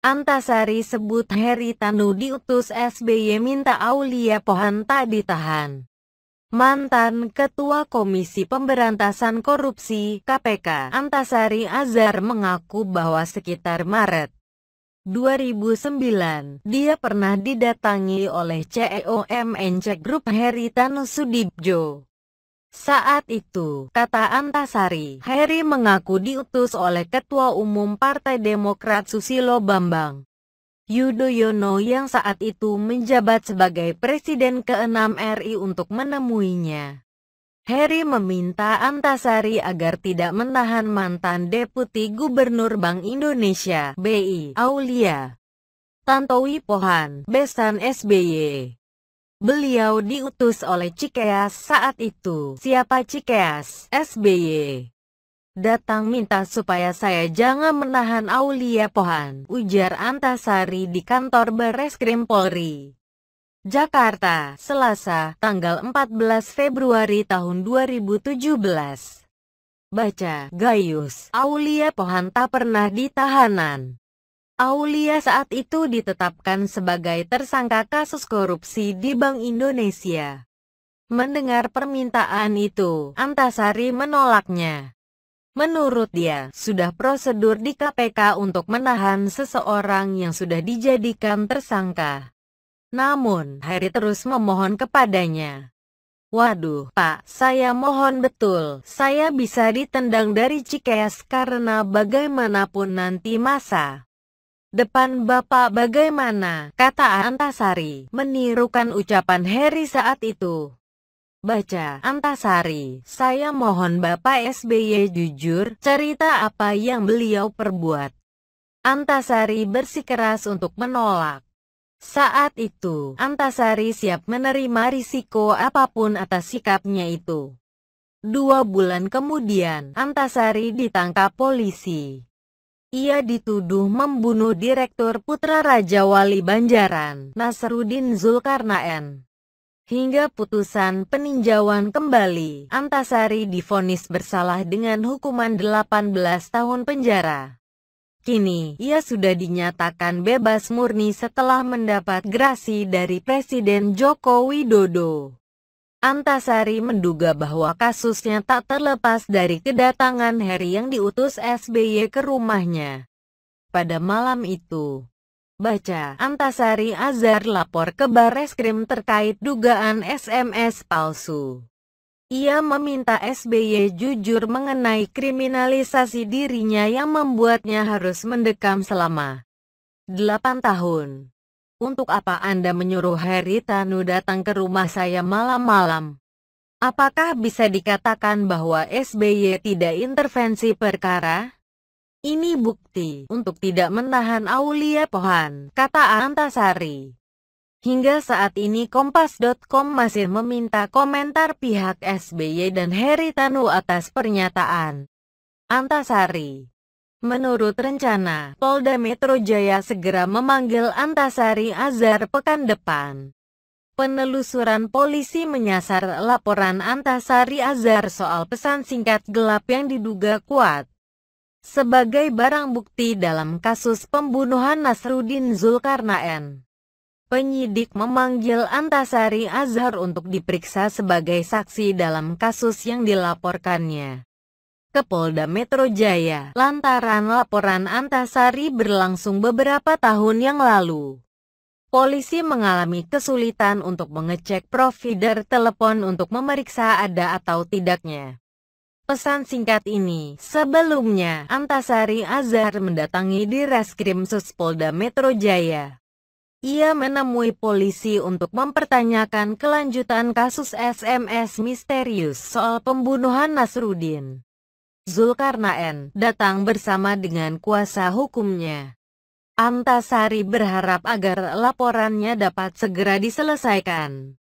Antasari sebut Heri Tanu diutus SBY minta Aulia Pohan tak ditahan. Mantan Ketua Komisi Pemberantasan Korupsi KPK Antasari Azhar mengaku bahwa sekitar Maret 2009, dia pernah didatangi oleh CEO MNC Group Heri Tanu Sudibjo. Saat itu, kata Antasari, Harry mengaku diutus oleh Ketua Umum Partai Demokrat Susilo Bambang Yudhoyono yang saat itu menjabat sebagai Presiden ke-6 RI untuk menemuinya. Harry meminta Antasari agar tidak menahan mantan Deputi Gubernur Bank Indonesia, BI, Aulia Tantowi Pohan, Besan SBY. Beliau diutus oleh Cikeas saat itu. Siapa Cikeas? SBY. Datang minta supaya saya jangan menahan Aulia Pohan, ujar Antasari di kantor Bareskrim Polri. Jakarta, Selasa, tanggal 14 Februari tahun 2017. Baca, Gayus, Aulia Pohan tak pernah ditahanan. Aulia saat itu ditetapkan sebagai tersangka kasus korupsi di Bank Indonesia. Mendengar permintaan itu, Antasari menolaknya. Menurut dia, sudah prosedur di KPK untuk menahan seseorang yang sudah dijadikan tersangka. Namun, Harry terus memohon kepadanya. Waduh, Pak, saya mohon betul, saya bisa ditendang dari Cikeas karena bagaimanapun nanti masa Depan bapak bagaimana? Kata Antasari, menirukan ucapan Harry saat itu. Baca, Antasari, saya mohon Bapak SBY jujur, cerita apa yang beliau perbuat. Antasari bersikeras untuk menolak. Saat itu, Antasari siap menerima risiko apapun atas sikapnya itu. Dua bulan kemudian, Antasari ditangkap polisi. Ia dituduh membunuh Direktur Putra Raja Wali Banjaran, Nasruddin Zulkarnain. Hingga putusan peninjauan kembali, Antasari difonis bersalah dengan hukuman 18 tahun penjara. Kini, ia sudah dinyatakan bebas murni setelah mendapat grasi dari Presiden Joko Widodo. Antasari menduga bahwa kasusnya tak terlepas dari kedatangan Harry yang diutus SBY ke rumahnya. Pada malam itu, baca Antasari Azhar lapor ke Bareskrim terkait dugaan SMS palsu. Ia meminta SBY jujur mengenai kriminalisasi dirinya yang membuatnya harus mendekam selama 8 tahun. Untuk apa Anda menyuruh Heri Tanu datang ke rumah saya malam-malam? Apakah bisa dikatakan bahwa SBY tidak intervensi perkara? Ini bukti untuk tidak menahan Aulia Pohan, kata Antasari. Hingga saat ini Kompas.com masih meminta komentar pihak SBY dan Heri Tanu atas pernyataan Antasari. Menurut rencana, Polda Metro Jaya segera memanggil Antasari Azhar pekan depan. Penelusuran polisi menyasar laporan Antasari Azhar soal pesan singkat gelap yang diduga kuat sebagai barang bukti dalam kasus pembunuhan Nasruddin Zulkarnain. Penyidik memanggil Antasari Azhar untuk diperiksa sebagai saksi dalam kasus yang dilaporkannya ke Polda Metro Jaya lantaran laporan Antasari berlangsung beberapa tahun yang lalu. Polisi mengalami kesulitan untuk mengecek provider telepon untuk memeriksa ada atau tidaknya. Pesan singkat ini, sebelumnya Antasari Azhar mendatangi di Reskrim Suspolda Metro Jaya. Ia menemui polisi untuk mempertanyakan kelanjutan kasus SMS misterius soal pembunuhan Nasrudin. Zulkarnain datang bersama dengan kuasa hukumnya. Antasari berharap agar laporannya dapat segera diselesaikan.